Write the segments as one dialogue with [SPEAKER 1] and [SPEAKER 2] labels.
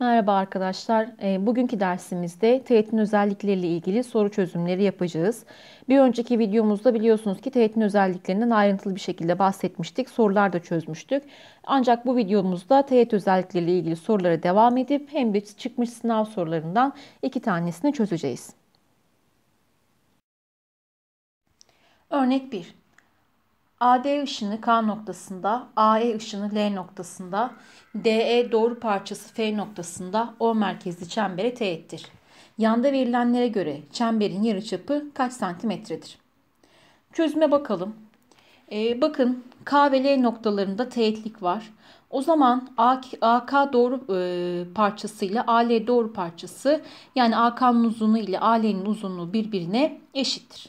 [SPEAKER 1] Merhaba arkadaşlar. Ee, bugünkü dersimizde teğetin özellikleriyle ilgili soru çözümleri yapacağız. Bir önceki videomuzda biliyorsunuz ki teğetin özelliklerinden ayrıntılı bir şekilde bahsetmiştik. Sorular da çözmüştük. Ancak bu videomuzda teğet özellikleriyle ilgili sorulara devam edip hem de çıkmış sınav sorularından iki tanesini çözeceğiz. Örnek 1. AD ışını K noktasında, AE ışını L noktasında, DE doğru parçası F noktasında O merkezli çembere teğettir. Yanda verilenlere göre çemberin yarıçapı kaç santimetredir? Çözüme bakalım. Ee, bakın K ve L noktalarında teğetlik var. O zaman AK doğru e, parçası ile AL doğru parçası yani AK'nın uzunluğu ile AL'nin uzunluğu birbirine eşittir.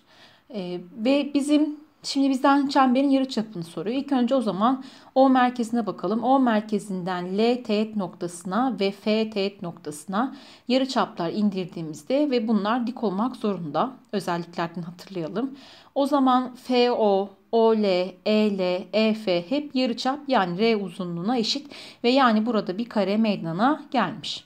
[SPEAKER 1] E, ve bizim Şimdi bizden çemberin yarı çapını soruyor. İlk önce o zaman O merkezine bakalım. O merkezinden L teğet noktasına ve F teğet noktasına yarı çaplar indirdiğimizde ve bunlar dik olmak zorunda. Özelliklerden hatırlayalım. O zaman FO, OL, EL, EF hep yarı çap yani R uzunluğuna eşit ve yani burada bir kare meydana gelmiş.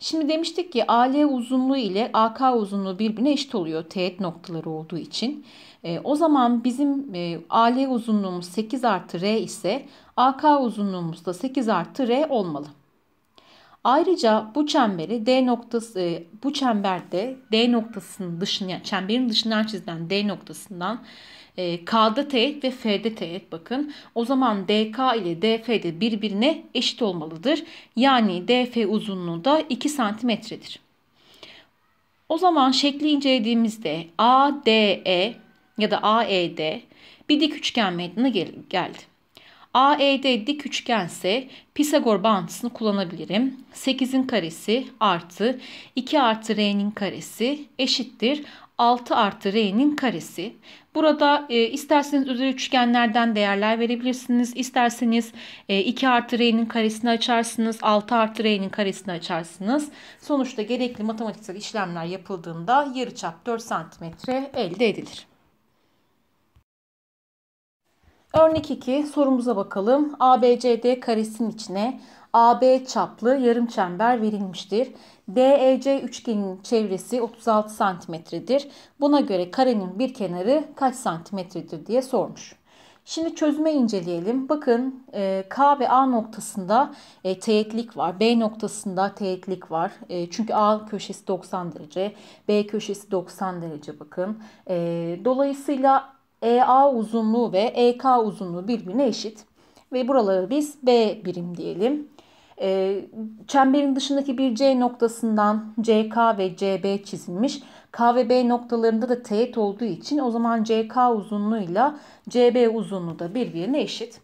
[SPEAKER 1] Şimdi demiştik ki AL uzunluğu ile AK uzunluğu birbirine eşit oluyor teğet noktaları olduğu için. E, o zaman bizim e, AL uzunluğumuz 8 artı R ise AK uzunluğumuz da 8 artı R olmalı. Ayrıca bu çemberi D noktası e, bu çemberde D noktasının dışına çemberin dışından çizilen D noktasından e, K'da teğet ve F'de teğet bakın. O zaman DK ile DF'de birbirine eşit olmalıdır. Yani DF uzunluğu da 2 santimetredir. O zaman şekli incelediğimizde ADE ya da AED bir dik üçgen meydana geldi. AED dik üçgense Pisagor bağıntısını kullanabilirim. 8'in karesi artı 2 artı r'nin karesi eşittir 6 artı r'nin karesi. Burada e, isterseniz üzeri üçgenlerden değerler verebilirsiniz. İsterseniz e, 2 artı r'nin karesini açarsınız. 6 artı r'nin karesini açarsınız. Sonuçta gerekli matematiksel işlemler yapıldığında yarıçap 4 cm elde edilir. Örnek 2 sorumuza bakalım. ABCD karesinin içine AB çaplı yarım çember verilmiştir. DEC üçgenin çevresi 36 santimetredir. Buna göre karenin bir kenarı kaç santimetredir diye sormuş. Şimdi çözüme inceleyelim. Bakın e, K ve A noktasında e, teğetlik var. B noktasında teğetlik var. E, çünkü A köşesi 90 derece. B köşesi 90 derece bakın. Dolayısıyla EA uzunluğu ve EK uzunluğu birbirine eşit. Ve buraları biz B birim diyelim. E, çemberin dışındaki bir C noktasından CK ve CB çizilmiş. K ve B noktalarında da teğet olduğu için o zaman CK uzunluğuyla CB uzunluğu da birbirine eşit.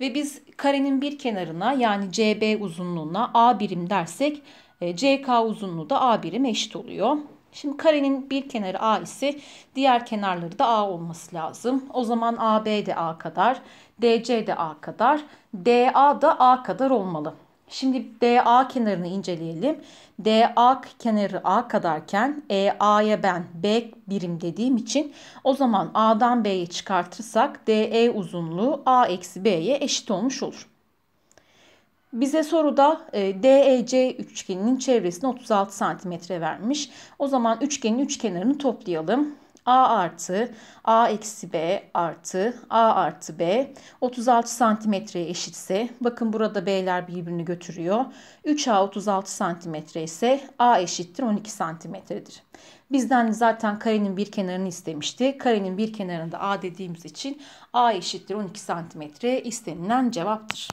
[SPEAKER 1] Ve biz karenin bir kenarına yani CB uzunluğuna A birim dersek e, CK uzunluğu da A birim eşit oluyor. Şimdi karenin bir kenarı A ise diğer kenarları da A olması lazım. O zaman AB de A kadar, DC de A kadar, DA da A kadar olmalı. Şimdi DA kenarını inceleyelim. DA kenarı A kadarken EA'ya ben B birim dediğim için o zaman A'dan B'ye çıkartırsak DE uzunluğu A eksi B'ye eşit olmuş olur. Bize soruda e, DEC üçgeninin çevresini 36 cm vermiş. O zaman üçgenin üç kenarını toplayalım. A artı A eksi B artı A artı B 36 santimetreye eşitse bakın burada B'ler birbirini götürüyor. 3A 36 santimetre ise A eşittir 12 santimetredir. Bizden zaten karenin bir kenarını istemişti. Karenin bir kenarında A dediğimiz için A eşittir 12 santimetre istenilen cevaptır.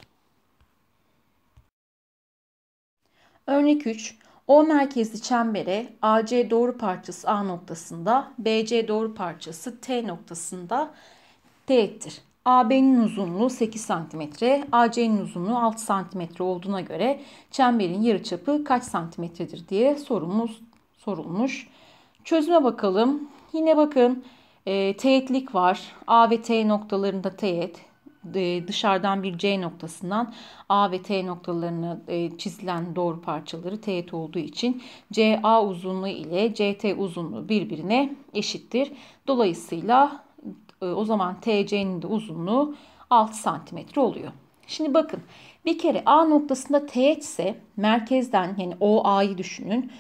[SPEAKER 1] Örnek 3. O merkezli çembere AC doğru parçası A noktasında, BC doğru parçası T noktasında teğettir. AB'nin uzunluğu 8 cm, AC'nin uzunluğu 6 cm olduğuna göre çemberin yarıçapı kaç santimetredir diye sorumuz sorulmuş. Çözüme bakalım. Yine bakın e, teğetlik var. A ve T noktalarında teğet. E, dışarıdan bir C noktasından A ve T noktalarına e, çizilen doğru parçaları teğet olduğu için CA uzunluğu ile CT uzunluğu birbirine eşittir. Dolayısıyla e, o zaman TC'nin de uzunluğu 6 cm oluyor. Şimdi bakın bir kere A noktasında teğet ise merkezden yani OA'yı düşünün.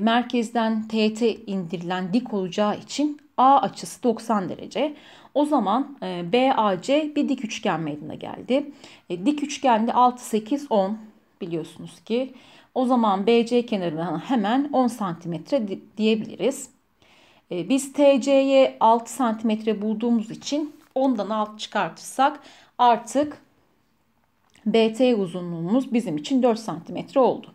[SPEAKER 1] merkezden teğete indirilen dik olacağı için A açısı 90 derece. O zaman e, BAC bir dik üçgen meydana geldi. E, dik üçgende 6, 8, 10 biliyorsunuz ki. O zaman BC kenarından hemen 10 santimetre diyebiliriz. E, biz TC'ye 6 santimetre bulduğumuz için 10'dan 6 çıkartırsak artık BT uzunluğumuz bizim için 4 santimetre oldu.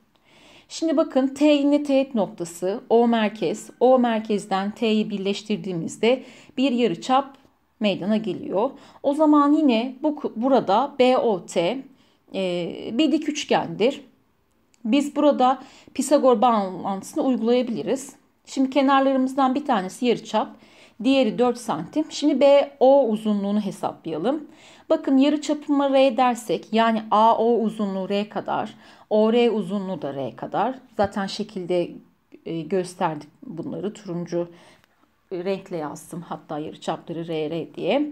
[SPEAKER 1] Şimdi bakın T yine teğet noktası, O merkez, O merkezden T'yi birleştirdiğimizde bir yarıçap meydana geliyor. O zaman yine bu burada BOT e, bir dik üçgendir. Biz burada Pisagor bağlantısını uygulayabiliriz. Şimdi kenarlarımızdan bir tanesi yarıçap, Diğeri 4 santim. Şimdi BO uzunluğunu hesaplayalım. Bakın yarı çapımı R dersek yani AO uzunluğu R kadar. OR uzunluğu da R kadar. Zaten şekilde e, gösterdik bunları. Turuncu renkle yazdım hatta yarı çapları RR diye.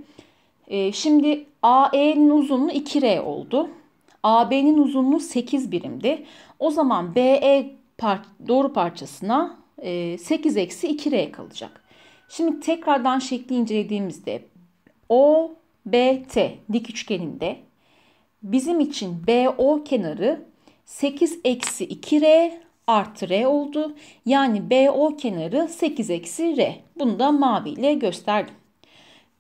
[SPEAKER 1] E, şimdi AE'nin uzunluğu 2R oldu. AB'nin uzunluğu 8 birimdi. O zaman BE par doğru parçasına 8 e, eksi 2R kalacak. Şimdi tekrardan şekli incelediğimizde O, B, T dik üçgeninde bizim için BO kenarı 8 eksi 2R artı R oldu. Yani BO kenarı 8 eksi R. Bunu da maviyle gösterdim.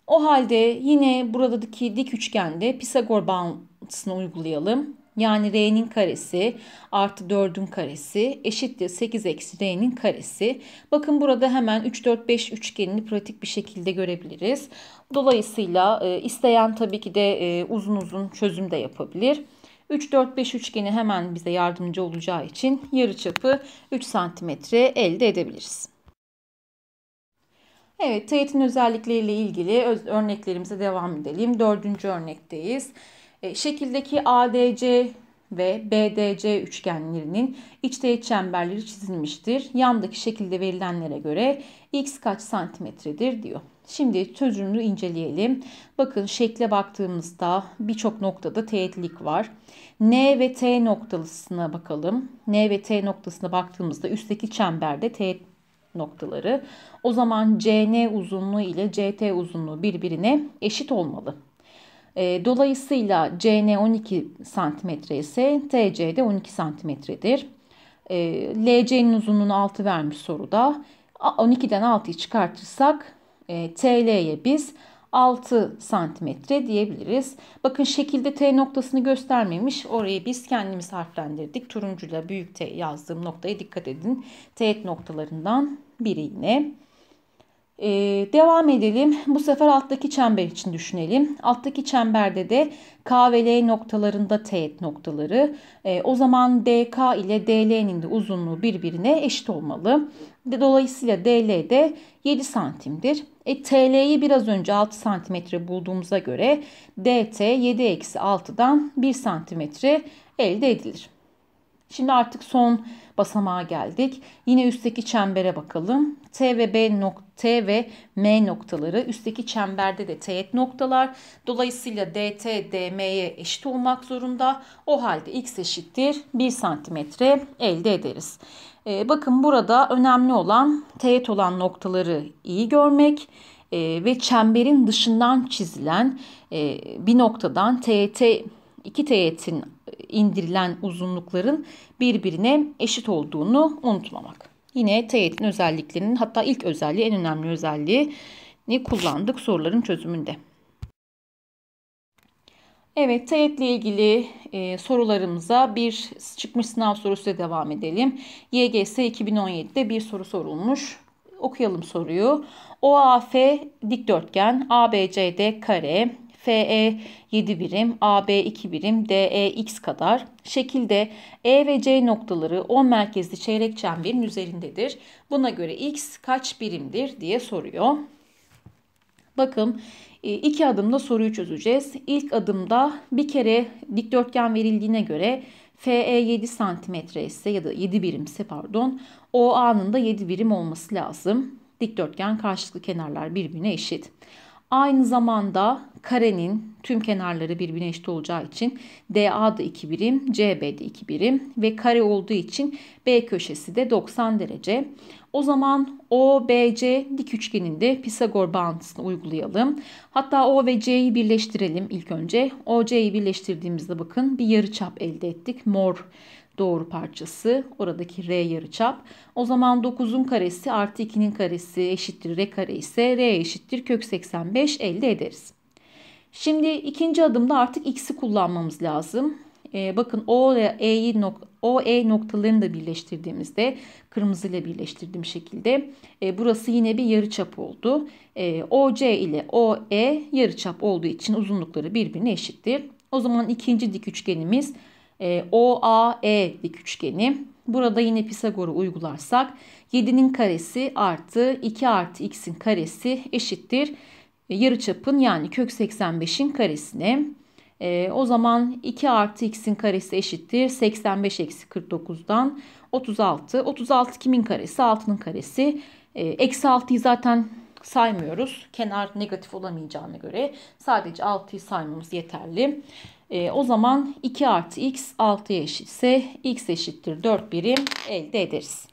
[SPEAKER 1] O halde yine buradaki dik üçgende Pisagor bağıntısını uygulayalım. Yani r'nin karesi artı 4'ün karesi eşittir 8 eksi r'nin karesi. Bakın burada hemen 3, 4, 5 üçgenini pratik bir şekilde görebiliriz. Dolayısıyla e, isteyen tabii ki de e, uzun uzun çözüm de yapabilir. 3, 4, 5 üçgeni hemen bize yardımcı olacağı için yarıçapı 3 santimetre elde edebiliriz. Evet, teğetin özellikleriyle ilgili örneklerimize devam edelim. Dördüncü örnekteyiz. E, şekildeki ADC ve BDC üçgenlerinin iç teğet çemberleri çizilmiştir. Yandaki şekilde verilenlere göre x kaç santimetredir diyor. Şimdi çözümünü inceleyelim. Bakın şekle baktığımızda birçok noktada teğetlik var. N ve T noktasına bakalım. N ve T noktasına baktığımızda üstteki çemberde teğet noktaları. O zaman CN uzunluğu ile CT uzunluğu birbirine eşit olmalı. E, dolayısıyla CN 12 cm ise TC de 12 cm'dir. LC'nin uzunluğunu 6 vermiş soruda. 12'den 6'yı çıkartırsak e, TL'ye biz 6 santimetre diyebiliriz. Bakın şekilde T noktasını göstermemiş. Orayı biz kendimiz harflendirdik. Turuncuyla büyük T yazdığım noktaya dikkat edin. Teğet noktalarından biri yine. Ee, devam edelim. Bu sefer alttaki çember için düşünelim. Alttaki çemberde de K ve L noktalarında teğet noktaları. Ee, o zaman DK ile DL'nin de uzunluğu birbirine eşit olmalı. Dolayısıyla DL de 7 santimdir. E, TL'yi biraz önce 6 santimetre bulduğumuza göre DT 7-6'dan 1 santimetre elde edilir. Şimdi artık son basamağa geldik. Yine üstteki çembere bakalım. T ve B nokta T ve M noktaları üstteki çemberde de teğet noktalar. Dolayısıyla DT DM'ye eşit olmak zorunda. O halde x eşittir 1 santimetre elde ederiz. Ee, bakın burada önemli olan teğet olan noktaları iyi görmek e, ve çemberin dışından çizilen e, bir noktadan TET iki teğetin indirilen uzunlukların birbirine eşit olduğunu unutmamak. Yine teğetin özelliklerinin hatta ilk özelliği en önemli özelliği özelliğini kullandık soruların çözümünde. Evet teğetle ilgili e, sorularımıza bir çıkmış sınav sorusuyla devam edelim. YGS 2017'de bir soru sorulmuş. Okuyalım soruyu. OAF dikdörtgen, ABCD kare, FE 7 birim, AB 2 birim, DE x kadar şekilde E ve C noktaları 10 merkezli çeyrek çemberin üzerindedir. Buna göre x kaç birimdir diye soruyor. Bakın e, iki adımda soruyu çözeceğiz. İlk adımda bir kere dikdörtgen verildiğine göre FE 7 santimetre ise ya da 7 birimse pardon OA'nın da 7 birim olması lazım. Dikdörtgen karşılıklı kenarlar birbirine eşit. Aynı zamanda karenin tüm kenarları birbirine eşit olacağı için DA'da 2 birim, CB'de 2 birim ve kare olduğu için B köşesi de 90 derece. O zaman OBC dik üçgeninde Pisagor bağıntısını uygulayalım. Hatta O ve C'yi birleştirelim ilk önce. OC'yi birleştirdiğimizde bakın bir yarıçap elde ettik. Mor doğru parçası. Oradaki r yarıçap. O zaman 9'un karesi artı 2'nin karesi eşittir r kare ise r eşittir kök 85 elde ederiz. Şimdi ikinci adımda artık x'i kullanmamız lazım. Ee, bakın O ile E'yi nok O E noktalarını da birleştirdiğimizde kırmızı ile birleştirdiğim şekilde e, burası yine bir yarıçap oldu. E, OC ile OE yarıçap olduğu için uzunlukları birbirine eşittir. O zaman ikinci dik üçgenimiz e, OAE dik üçgeni. Burada yine Pisagor'u uygularsak 7'nin karesi artı 2 artı x'in karesi eşittir. E, yarıçapın yani kök 85'in karesine. E, o zaman 2 artı x'in karesi eşittir. 85 eksi 49'dan 36. 36 kimin karesi? 6'nın karesi. E, eksi 6'yı zaten saymıyoruz. Kenar negatif olamayacağına göre sadece 6'yı saymamız yeterli. E, o zaman 2 artı x 6'ya eşitse x eşittir 4 birim elde ederiz.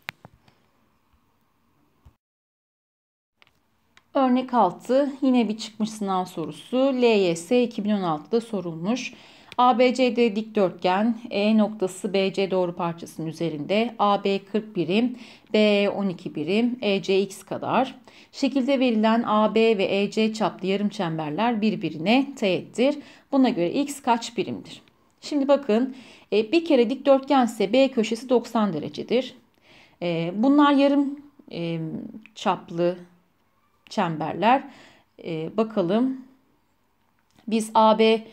[SPEAKER 1] Örnek 6 yine bir çıkmış sınav sorusu. LYS 2016'da sorulmuş. ABCD dikdörtgen E noktası BC doğru parçasının üzerinde AB 40 birim, BE 12 birim, EC x kadar. Şekilde verilen AB ve EC çaplı yarım çemberler birbirine teğettir. Buna göre x kaç birimdir? Şimdi bakın e, bir kere dikdörtgense B köşesi 90 derecedir. E, bunlar yarım e, çaplı çemberler. Bakalım biz AB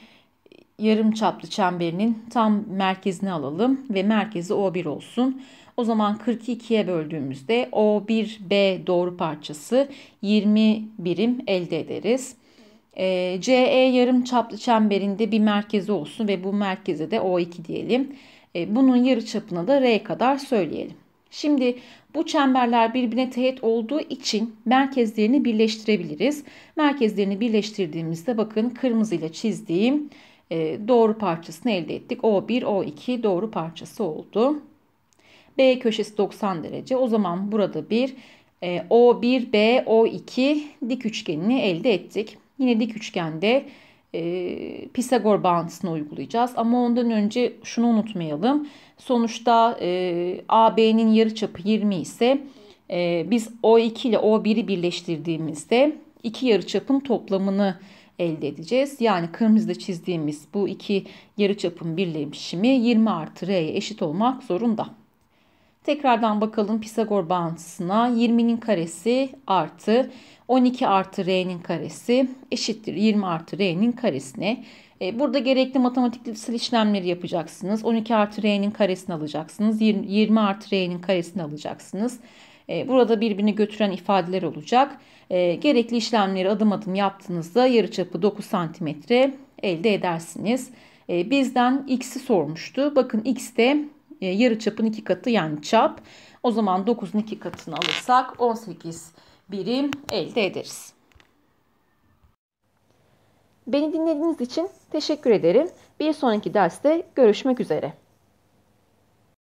[SPEAKER 1] yarım çaplı çemberinin tam merkezini alalım ve merkezi O1 olsun. O zaman 42'ye böldüğümüzde O1B doğru parçası 20 birim elde ederiz. Ee, e, CE yarım çaplı çemberinde bir merkezi olsun ve bu merkeze de O2 diyelim. E, bunun yarı çapına da R kadar söyleyelim. Şimdi bu çemberler birbirine teğet olduğu için merkezlerini birleştirebiliriz. Merkezlerini birleştirdiğimizde bakın kırmızıyla çizdiğim ee, doğru parçasını elde ettik. O1, O2 doğru parçası oldu. B köşesi 90 derece. O zaman burada bir e, O1, B, O2 dik üçgenini elde ettik. Yine dik üçgende e, Pisagor bağıntısını uygulayacağız. Ama ondan önce şunu unutmayalım. Sonuçta e, AB'nin yarıçapı 20 ise e, biz O2 ile O1'i birleştirdiğimizde iki yarıçapın toplamını elde edeceğiz. Yani kırmızıda çizdiğimiz bu iki yarıçapın birleşimi 20 artı R'ye eşit olmak zorunda. Tekrardan bakalım Pisagor bağıntısına 20'nin karesi artı 12 artı R'nin karesi eşittir 20 artı R'nin karesine. E, burada gerekli matematiksel işlemleri yapacaksınız. 12 artı R'nin karesini alacaksınız. 20 artı R'nin karesini alacaksınız. E, burada birbirini götüren ifadeler olacak. E, gerekli işlemleri adım adım yaptığınızda yarıçapı 9 cm elde edersiniz. E, bizden x'i sormuştu. Bakın x de yarıçapın 2 katı yani çap. O zaman 9'un 2 katını alırsak 18 birim elde ederiz. Beni dinlediğiniz için teşekkür ederim. Bir sonraki derste görüşmek üzere.